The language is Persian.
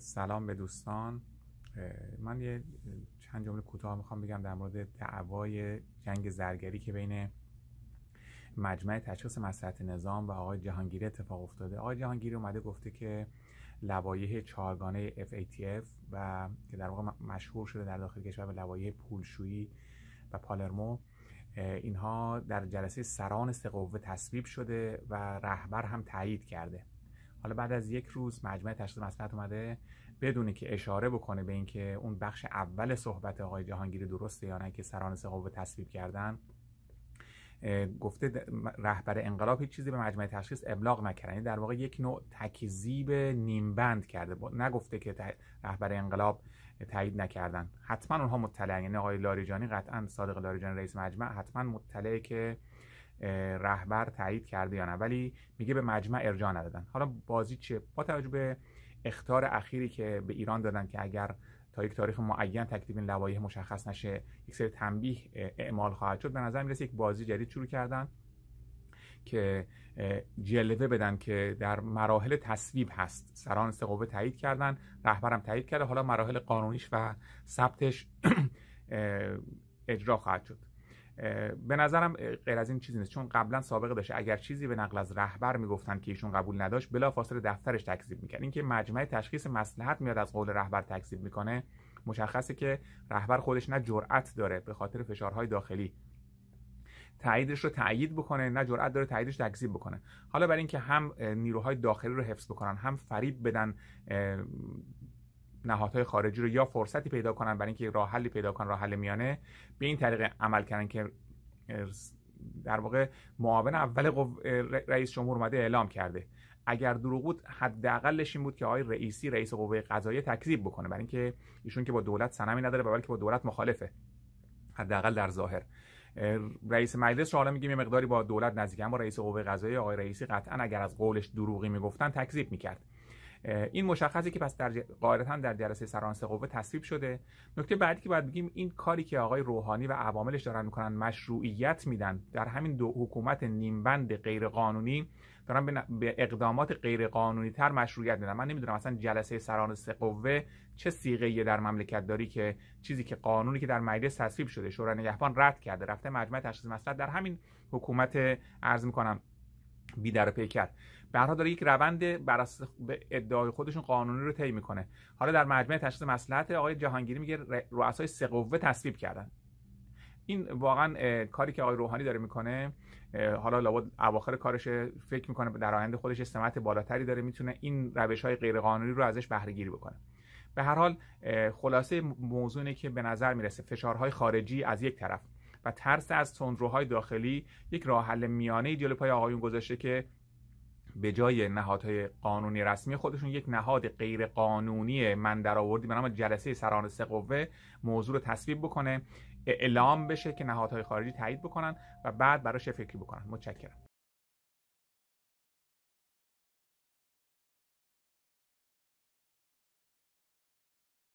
سلام به دوستان من یه چند جمله کوتاه میخوام بگم در مورد دعوای جنگ زرگری که بین مجمع تشخیص مسئلت نظام و آقای جهانگیری اتفاق افتاده آقای جهانگیری اومده گفته که لوایح چهارگانه FATF و که در واقع مشهور شده در داخل کشور به لوایح پولشویی و پالرمو اینها در جلسه سران سه قوه تصویب شده و رهبر هم تایید کرده حالا بعد از یک روز مجموعه تشخیص مصلحت اومده بدونی که اشاره بکنه به اینکه اون بخش اول صحبت آقای جهانگیر درسته یا نه که سران به تصویب کردن گفته رهبر انقلاب هیچ چیزی به مجمع تشخیص ابلاغ نکرد یعنی در واقع یک نوع تکذیب نیمبند کرده نگفته که رهبر انقلاب تایید نکردن حتما اونها مطلع یعنی آقای لاریجانی قطعا صادق لاریجانی رئیس مجمع حتما مطلعه که رهبر تایید کرده یا نه ولی میگه به مجمع ارجاع ندادن حالا بازی چیه با توجه به اختار اخیری که به ایران دادن که اگر تا یک تاریخ معین تکلیف این لوایح مشخص نشه یک سری تنبیه اعمال خواهد شد به نظر میرسه یک بازی جدید شروع کردن که جلوه بدن که در مراحل تصویب هست سران سه تایید کردن رهبرم تایید کرده حالا مراحل قانونیش و ثبتش اجرا خواهد شد به نظرم غیر از این چیزی نیست چون قبلا سابقه داشته اگر چیزی به نقل از رهبر میگفتن که ایشون قبول نداشت بلافاصله دفترش تکذیب میکرد اینکه مجمع تشخیص مسلحت میاد از قول رهبر تکذیب میکنه مشخصه که رهبر خودش نه جرأت داره به خاطر فشارهای داخلی تاییدش رو تایید بکنه نه جرأت داره تاییدش تکذیب بکنه حالا برای اینکه هم نیروهای داخلی رو حفظ بکنن هم فریب بدن نهادهای خارجی رو یا فرصتی پیدا کنن برای اینکه راه حلی پیدا کنن راه حل میانه به این طریق عمل کردن که در واقع معاون اول رئیس جمهور اومده اعلام کرده اگر دروغ بود حداقلش این بود که آقای رئیسی رئیس قوه قضاییه تکذیب بکنه برای اینکه ایشون که با دولت سنمی نداره بلکه با دولت مخالفه حداقل در ظاهر رئیس مجلس حالا میگیم یه مقداری با دولت نزدیک اما رئیس قوه قضاییه آقای رئیسی قطعا اگر از قولش دروغی میگفتن تکذیب میکرد این مشخصه که پس در ج... قاعدتا در جلسه سرانسه قوه تصویب شده نکته بعدی که باید بگیم این کاری که آقای روحانی و عواملش دارن میکنن مشروعیت میدن در همین دو حکومت نیمبند غیرقانونی دارن به, اقدامات غیرقانونی تر مشروعیت میدن من نمیدونم اصلا جلسه سران قوه چه سیغه در مملکت داری که چیزی که قانونی که در مجلس تصویب شده شورای نگهبان رد کرده رفته مجمع تشخیص مصلحت در همین حکومت عرض میکنم بی در پیکر به هر حال داره یک روند بر اساس ادعای خودشون قانونی رو طی میکنه حالا در مجمع تشخیص مصلحت آقای جهانگیری میگه رؤسای سه قوه تصویب کردن این واقعا کاری که آقای روحانی داره میکنه حالا لابد اواخر کارش فکر میکنه در آینده خودش سمت بالاتری داره میتونه این روش های غیر قانونی رو ازش بهره گیری بکنه به هر حال خلاصه موضوع که به نظر میرسه فشارهای خارجی از یک طرف و ترس از تندروهای داخلی یک راه حل میانه جلو پای آقایون گذاشته که به جای نهادهای قانونی رسمی خودشون یک نهاد غیر قانونی من در آوردی به نام جلسه سران سه قوه موضوع رو تصویب بکنه اعلام بشه که نهادهای خارجی تایید بکنن و بعد براش فکری بکنن متشکرم